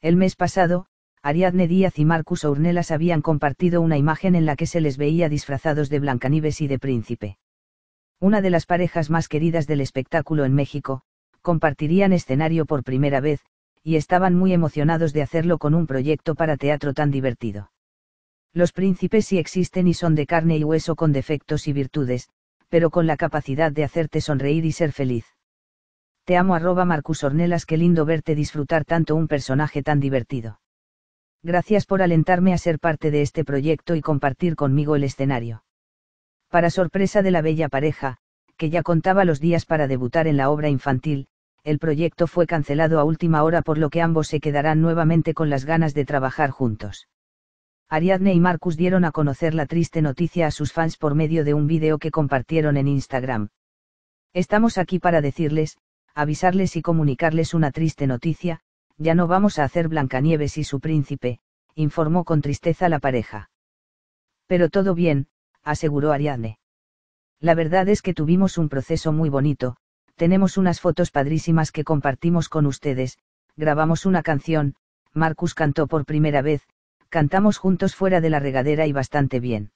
El mes pasado, Ariadne Díaz y Marcus Ornelas habían compartido una imagen en la que se les veía disfrazados de Blancanieves y de príncipe. Una de las parejas más queridas del espectáculo en México, compartirían escenario por primera vez, y estaban muy emocionados de hacerlo con un proyecto para teatro tan divertido. Los príncipes sí existen y son de carne y hueso con defectos y virtudes, pero con la capacidad de hacerte sonreír y ser feliz. Te amo arroba Marcus Ornelas, qué lindo verte disfrutar tanto un personaje tan divertido. Gracias por alentarme a ser parte de este proyecto y compartir conmigo el escenario. Para sorpresa de la bella pareja, que ya contaba los días para debutar en la obra infantil, el proyecto fue cancelado a última hora por lo que ambos se quedarán nuevamente con las ganas de trabajar juntos. Ariadne y Marcus dieron a conocer la triste noticia a sus fans por medio de un vídeo que compartieron en Instagram. Estamos aquí para decirles, avisarles y comunicarles una triste noticia, ya no vamos a hacer Blancanieves y su príncipe, informó con tristeza la pareja. Pero todo bien, aseguró Ariadne. La verdad es que tuvimos un proceso muy bonito, tenemos unas fotos padrísimas que compartimos con ustedes, grabamos una canción, Marcus cantó por primera vez, cantamos juntos fuera de la regadera y bastante bien.